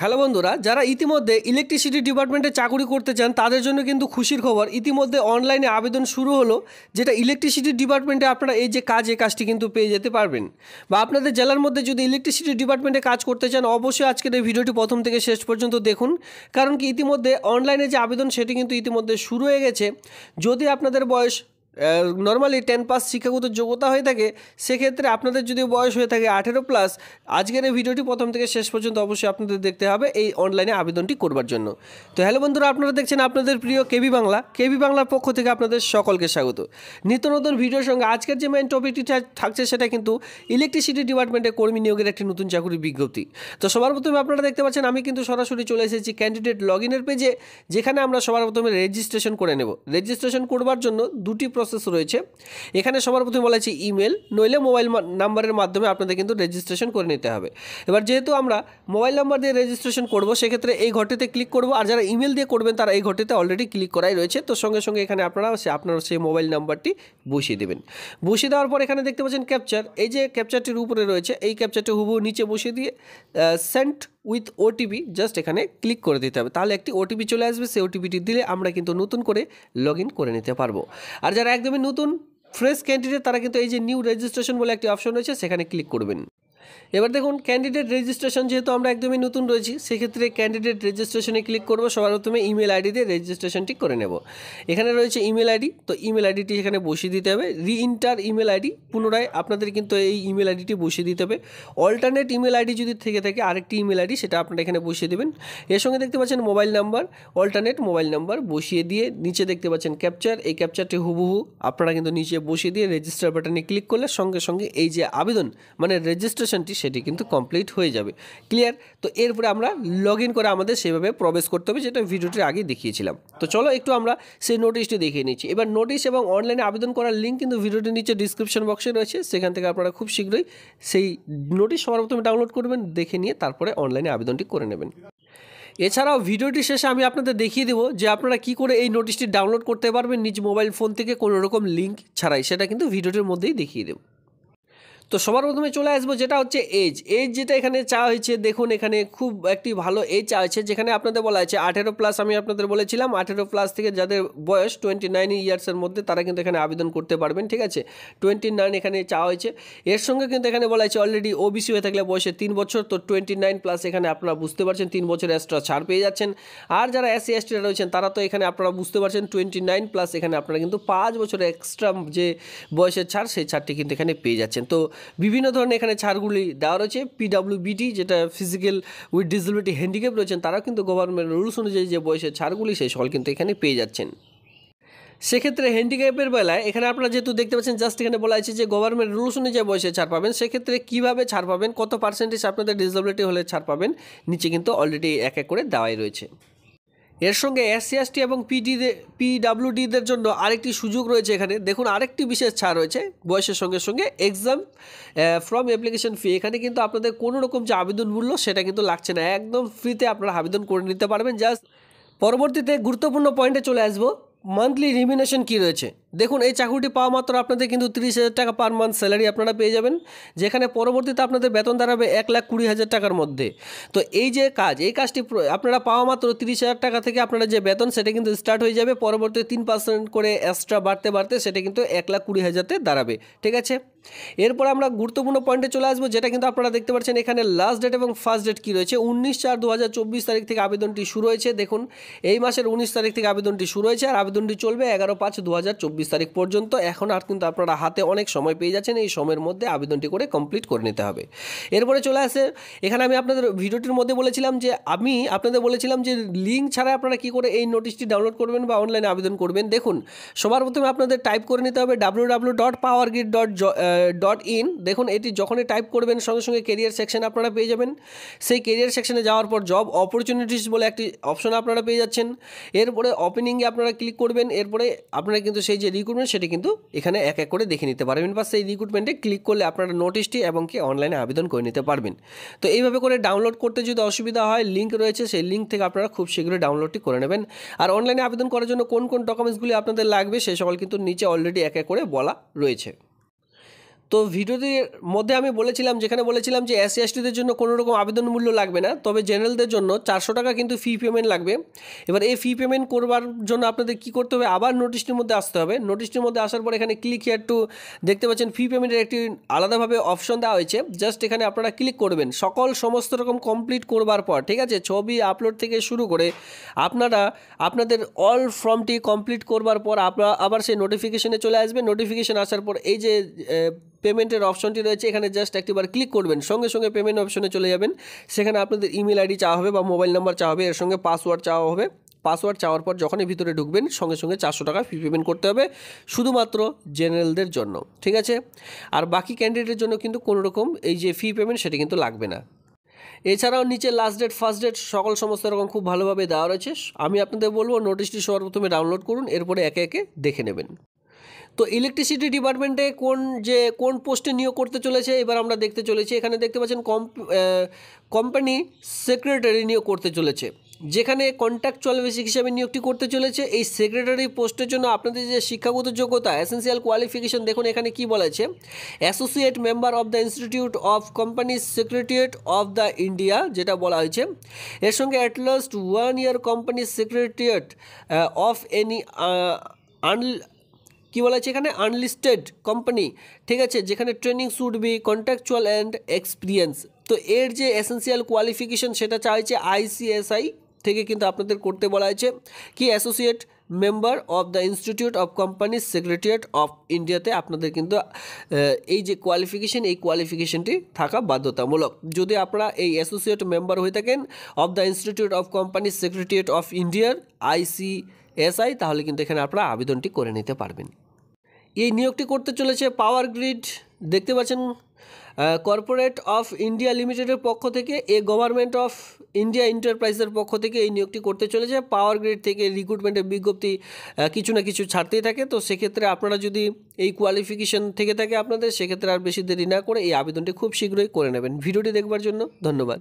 hello বন্ধুরা যারা ইতিমধ্যে ইলেকট্রিসিটি ডিপার্টমেন্টে চাকরি করতে চান তাদের জন্য কিন্তু খুশির খবর ইতিমধ্যে অনলাইনে আবেদন শুরু হলো যেটা ইলেকট্রিসিটি ডিপার্টমেন্টে আপনারা এই যে কাজ এই কাজটি কিন্তু পেয়ে যেতে পারবেন বা আপনাদের জেলার মধ্যে যদি ইলেকট্রিসিটি ডিপার্টমেন্টে কাজ করতে চান অবশ্যই আজকের এই ভিডিওটি প্রথম থেকে শেষ পর্যন্ত দেখুন কারণ কি ইতিমধ্যে অনলাইনে যে আবেদন সেটি কিন্তু ইতিমধ্যে শুরু হয়ে গেছে যদি আপনাদের বয়স নর্মালি টেন পাস শিক্ষাগত যোগ্যতা হয়ে থাকে সেক্ষেত্রে আপনাদের যদি বয়স হয়ে থাকে আঠেরো প্লাস আজকের এই ভিডিওটি প্রথম থেকে শেষ পর্যন্ত অবশ্যই আপনাদের দেখতে হবে এই অনলাইনে আবেদনটি করবার জন্য তো হ্যালো বন্ধুরা আপনারা দেখছেন আপনাদের প্রিয় কেবি বাংলা কেবি বাংলার পক্ষ থেকে আপনাদের সকলকে স্বাগত নিত্য নতুন ভিডিওর সঙ্গে আজকের যে মেন টপিকটি থাকছে সেটা কিন্তু ইলেকট্রিসিটি ডিপার্টমেন্টে কর্মী নিয়োগের একটি নতুন চাকরির বিজ্ঞপ্তি তো সবার প্রথমে আপনারা দেখতে পাচ্ছেন আমি কিন্তু সরাসরি চলে এসেছি ক্যান্ডিডেট লগ ইনের পেজে যেখানে আমরা সবার প্রথমে রেজিস্ট্রেশন করে নেব রেজিস্ট্রেশন করবার জন্য দুটি প্রসেস প্রসেস রয়েছে এখানে সবার প্রথমে বলা হয়েছে ইমেল নইলে মোবাইল নাম্বারের মাধ্যমে আপনাদের কিন্তু রেজিস্ট্রেশন করে নিতে হবে এবার যেহেতু আমরা মোবাইল নাম্বার দিয়ে রেজিস্ট্রেশন করবো সেক্ষেত্রে এই ঘটিতে ক্লিক করবো আর যারা ইমেল দিয়ে করবেন তারা এই ঘটিতে অলরেডি ক্লিক করাই রয়েছে তো সঙ্গে সঙ্গে এখানে আপনারা আপনারা সেই মোবাইল নাম্বারটি বসিয়ে দেবেন বসিয়ে দেওয়ার পর এখানে দেখতে পাচ্ছেন ক্যাপচার এই যে ক্যাপচারটির উপরে রয়েছে এই ক্যাপচারটি হুবু নিচে বসিয়ে দিয়ে সেন্ট উইথ ওটিপি জাস্ট এখানে ক্লিক করে দিতে হবে তাহলে একটি ওটিপি চলে আসবে সেই ওটিপিটি দিলে আমরা কিন্তু নতুন করে লগ করে নিতে পারবো আর যারা একদমই নতুন ফ্রেশ ক্যান্ডিডেট তারা কিন্তু এই যে নিউ রেজিস্ট্রেশন বলে একটি অপশন রয়েছে সেখানে ক্লিক করবেন এবার দেখুন ক্যান্ডিডেট রেজিস্ট্রেশন যেহেতু আমরা একদমই নতুন রয়েছি সেক্ষেত্রে ক্যান্ডিডেট রেজিস্ট্রেশনে ক্লিক করবো সবার প্রথমে ইমেল আইডি দিয়ে রেজিস্ট্রেশনটি করে নেব এখানে রয়েছে ইমেল আইডি তো ইমেল আইডিটি এখানে বসিয়ে দিতে হবে রি ইন্টার ইমেল আইডি পুনরায় আপনাদের কিন্তু এই ইমেল আইডিটি বসিয়ে দিতে হবে অল্টারনেট ইমেল আইডি যদি থেকে থাকে আরেকটি ইমেল আইডি সেটা আপনারা এখানে বসিয়ে দেবেন এর সঙ্গে দেখতে পাচ্ছেন mobile number alternate mobile number বসিয়ে দিয়ে নিচে দেখতে পাচ্ছেন ক্যাপচার এই ক্যাপচারটি হুবহু আপনারা কিন্তু নিচে বসিয়ে দিয়ে রেজিস্টার বাটনে ক্লিক করলে সঙ্গে সঙ্গে এই যে আবেদন মানে রেজিস্ট্রেশন অ্যাপ্লিকেশনটি সেটি কিন্তু কমপ্লিট হয়ে যাবে ক্লিয়ার তো এরপরে আমরা লগ ইন করে আমাদের সেভাবে প্রবেশ করতে হবে যেটা ভিডিওটির আগে দেখিয়েছিলাম তো চলো একটু আমরা সেই নোটিশটি দেখিয়ে নিচ্ছি এবার নোটিশ এবং অনলাইনে আবেদন করার লিঙ্ক কিন্তু ভিডিওটির নিচে ডিসক্রিপশন বক্সে রয়েছে সেখান থেকে আপনারা খুব শীঘ্রই সেই নোটিশ সবার প্রথমে ডাউনলোড করবেন দেখে নিয়ে তারপরে অনলাইনে আবেদনটি করে নেবেন এছাড়াও ভিডিওটি শেষে আমি আপনাদের দেখিয়ে দেবো যে আপনারা কি করে এই নোটিশটি ডাউনলোড করতে পারবেন নিজ মোবাইল ফোন থেকে কোনো রকম লিঙ্ক ছাড়াই সেটা কিন্তু ভিডিওটির মধ্যেই দেখিয়ে দেবো তো সবার প্রথমে চলে আসবো যেটা হচ্ছে এজ এজ যেটা এখানে চাওয়া হয়েছে দেখুন এখানে খুব একটি ভালো এজ চাওয়া হয়েছে যেখানে আপনাদের বলা হয়েছে আঠেরো প্লাস আমি আপনাদের বলেছিলাম আঠেরো প্লাস থেকে যাদের বয়স টোয়েন্টি নাইন ইয়ার্সের মধ্যে তারা কিন্তু এখানে আবেদন করতে পারবেন ঠিক আছে টোয়েন্টি নাইন এখানে চাওয়া হয়েছে এর সঙ্গে কিন্তু এখানে বলা হয়েছে অলরেডি ওবিসি হয়ে থাকলে বয়সে তিন বছর তো টোয়েন্টি নাইন প্লাস এখানে আপনারা বুঝতে পারছেন তিন বছর এক্সট্রা ছাড় পেয়ে যাচ্ছেন আর যারা এসসি এসটিরা রয়েছেন তারা তো এখানে আপনারা বুঝতে পারছেন টোয়েন্টি নাইন প্লাস এখানে আপনারা কিন্তু পাঁচ বছর এক্সট্রা যে বয়সের ছাড় সেই ছাড়টি কিন্তু এখানে পেয়ে যাচ্ছেন তো বিভিন্ন ধরনের এখানে ছাড়গুলি দেওয়া রয়েছে বিটি যেটা ফিজিক্যাল উইথ ডিসেবিলিটি হ্যান্ডিক্যাপ রয়েছেন তারাও কিন্তু গভর্নমেন্ট রুলস অনুযায়ী যে বয়সের ছাড়গুলি সেই সকল কিন্তু এখানে পেয়ে যাচ্ছেন সেক্ষেত্রে হ্যান্ডিক্যাপের বেলায় এখানে আপনারা যেহেতু দেখতে পাচ্ছেন জাস্ট এখানে বলা হয়েছে যে গভর্নমেন্ট রুলস অনুযায়ী বয়সে ছাড় পাবেন সেক্ষেত্রে কীভাবে ছাড় পাবেন কত পার্সেন্টেজ আপনাদের ডিসেবিলিটি হলে ছাড় পাবেন নিচে কিন্তু অলরেডি এক এক করে দেওয়াই রয়েছে এর সঙ্গে এসটি এবং পিডি পিডাব্লিউডিদের জন্য আরেকটি সুযোগ রয়েছে এখানে দেখুন আরেকটি বিশেষ ছাড় রয়েছে বয়সের সঙ্গে সঙ্গে এক্সাম ফ্রম অ্যাপ্লিকেশন ফি এখানে কিন্তু আপনাদের কোনো রকম যে আবেদন মূল্য সেটা কিন্তু লাগছে না একদম ফ্রিতে আপনারা আবেদন করে নিতে পারবেন জাস্ট পরবর্তীতে গুরুত্বপূর্ণ পয়েন্টে চলে আসবো মান্থলি রিমিনেশন কি রয়েছে দেখুন এই চাকরিটি পাওয়া মাত্র আপনাদের কিন্তু তিরিশ হাজার টাকা পার মান্থ স্যালারি আপনারা পেয়ে যাবেন যেখানে পরবর্তীতে আপনাদের বেতন দাঁড়াবে এক লাখ কুড়ি হাজার টাকার মধ্যে তো এই যে কাজ এই কাজটি আপনারা পাওয়া মাত্র তিরিশ হাজার টাকা থেকে আপনারা যে বেতন সেটা কিন্তু স্টার্ট হয়ে যাবে পরবর্তী তিন পার্সেন্ট করে এক্সট্রা বাড়তে বাড়তে সেটা কিন্তু এক লাখ কুড়ি হাজারতে দাঁড়াবে ঠিক আছে এরপর আমরা গুরুত্বপূর্ণ পয়েন্টে চলে আসবো যেটা কিন্তু আপনারা দেখতে পাচ্ছেন এখানে লাস্ট ডেট এবং ফার্স্ট ডেট কী রয়েছে উনিশ চার দু তারিখ থেকে আবেদনটি শুরু হয়েছে দেখুন এই মাসের উনিশ তারিখ থেকে আবেদনটি শুরু হয়েছে আর আবেদনটি চলবে এগারো পাঁচ দু তারিখ পর্যন্ত এখন আর কিন্তু আপনারা হাতে অনেক সময় পেয়ে যাচ্ছেন এই সময়ের মধ্যে আবেদনটি করে কমপ্লিট করে নিতে হবে এরপরে চলে আসে এখানে আমি আপনাদের ভিডিওটির মধ্যে বলেছিলাম যে আমি আপনাদের বলেছিলাম যে লিঙ্ক ছাড়া আপনারা কি করে এই নোটিশটি ডাউনলোড করবেন বা অনলাইনে আবেদন করবেন দেখুন সবার প্রথমে আপনাদের টাইপ করে নিতে হবে W W dot power grid dot dot in দেখুন এটি যখনই টাইপ করবেন সঙ্গে সঙ্গে কেরিয়ার সেকশন আপনারা পেয়ে যাবেন সেই কেরিয়ার সেকশনে যাওয়ার পর জব অপরচুনিটিস বলে একটি অপশন আপনারা পেয়ে যাচ্ছেন এরপরে ওপেনিংয়ে আপনারা ক্লিক করবেন এরপরে আপনারা কিন্তু সেই যে রিক্রুটমেন্ট সেটি কিন্তু এখানে এক এক করে দেখে নিতে পারবেন বা সেই রিক্রুটমেন্টে ক্লিক করলে আপনারা নোটিশটি এবং কি অনলাইনে আবেদন করে নিতে পারবেন তো এইভাবে করে ডাউনলোড করতে যদি অসুবিধা হয় লিঙ্ক রয়েছে সেই লিঙ্ক থেকে আপনারা খুব শীঘ্রই ডাউনলোডটি করে নেবেন আর অনলাইনে আবেদন করার জন্য কোন কোন ডকুমেন্টসগুলি আপনাদের লাগবে সে সকল কিন্তু নিচে অলরেডি এক এক করে বলা রয়েছে তো ভিডিওটির মধ্যে আমি বলেছিলাম যেখানে বলেছিলাম যে এস সি জন্য কোনো রকম আবেদন মূল্য লাগবে না তবে জেনারেলদের জন্য চারশো টাকা কিন্তু ফি পেমেন্ট লাগবে এবার এই ফি পেমেন্ট করবার জন্য আপনাদের কি করতে হবে আবার নোটিশটির মধ্যে আসতে হবে নোটিশটির মধ্যে আসার পর এখানে ক্লিক হিয়ার টু দেখতে পাচ্ছেন ফি পেমেন্টের একটি আলাদাভাবে অপশন দেওয়া হয়েছে জাস্ট এখানে আপনারা ক্লিক করবেন সকল সমস্ত রকম কমপ্লিট করবার পর ঠিক আছে ছবি আপলোড থেকে শুরু করে আপনারা আপনাদের অল ফর্মটি কমপ্লিট করবার পর আপনারা আবার সেই নোটিফিকেশনে চলে আসবে নোটিফিকেশন আসার পর এই যে পেমেন্টের অপশনটি রয়েছে এখানে জাস্ট একটিবার ক্লিক করবেন সঙ্গে সঙ্গে পেমেন্ট অপশনে চলে যাবেন সেখানে আপনাদের ইমেল আইডি চাওয়া হবে বা মোবাইল নাম্বার চাওয়া হবে এর সঙ্গে পাসওয়ার্ড চাওয়া হবে পাসওয়ার্ড চাওয়ার পর যখনই ভিতরে ঢুকবেন সঙ্গে সঙ্গে চারশো টাকা ফি পেমেন্ট করতে হবে শুধুমাত্র জেনারেলদের জন্য ঠিক আছে আর বাকি ক্যান্ডিডেটের জন্য কিন্তু কোনো রকম এই যে ফি পেমেন্ট সেটা কিন্তু লাগবে না এছাড়াও নিচে লাস্ট ডেট ফার্স্ট ডেট সকল সমস্ত রকম খুব ভালোভাবে দেওয়া রয়েছে আমি আপনাদের বলবো নোটিশটি প্রথমে ডাউনলোড করুন এরপরে একে একে দেখে নেবেন তো ইলেকট্রিসিটি ডিপার্টমেন্টে কোন যে কোন পোস্টে নিয়োগ করতে চলেছে এবার আমরা দেখতে চলেছি এখানে দেখতে পাচ্ছেন কোম্পানি সেক্রেটারি নিয়োগ করতে চলেছে যেখানে কন্ট্রাকচুয়াল বেসিক হিসাবে নিয়োগটি করতে চলেছে এই সেক্রেটারি পোস্টের জন্য আপনাদের যে শিক্ষাগত যোগ্যতা অ্যাসেন্সিয়াল কোয়ালিফিকেশন দেখুন এখানে কি বলেছে associate member of the institute of company secretariat of the India যেটা বলা হয়েছে এর সঙ্গে at least one year company secretariat of any আন কি বলা হয়েছে এখানে আনলিস্টেড কোম্পানি ঠিক আছে যেখানে training should be contractual and experience তো এর যে এসেন্সিয়াল কোয়ালিফিকেশন সেটা চাইছে আইসিএসআই থেকে কিন্তু আপনাদের করতে বলা হয়েছে কি associate member of the institute of companies secretariat of ইন্ডিয়াতে আপনাদের কিন্তু এই যে কোয়ালিফিকেশন এই কোয়ালিফিকেশনটি থাকা বাধ্যতামূলক যদি আপনারা এই অ্যাসোসিয়েট মেম্বার হয়ে থাকেন of the institute of companies secretariat of ইন্ডিয়ার আইসি এসআই তাহলে কিন্তু এখানে আপনারা আবেদনটি করে নিতে পারবেন এই নিয়োগটি করতে চলেছে পাওয়ার গ্রিড দেখতে পাচ্ছেন কর্পোরেট অফ ইন্ডিয়া লিমিটেডের পক্ষ থেকে এ গভর্নমেন্ট অফ ইন্ডিয়া এন্টারপ্রাইজের পক্ষ থেকে এই নিয়োগটি করতে চলেছে পাওয়ার গ্রিড থেকে রিক্রুটমেন্টের বিজ্ঞপ্তি কিছু না কিছু ছাড়তেই থাকে তো সেক্ষেত্রে আপনারা যদি এই কোয়ালিফিকেশন থেকে থাকে আপনাদের সেক্ষেত্রে আর বেশি দেরি না করে এই আবেদনটি খুব শীঘ্রই করে নেবেন ভিডিওটি দেখবার জন্য ধন্যবাদ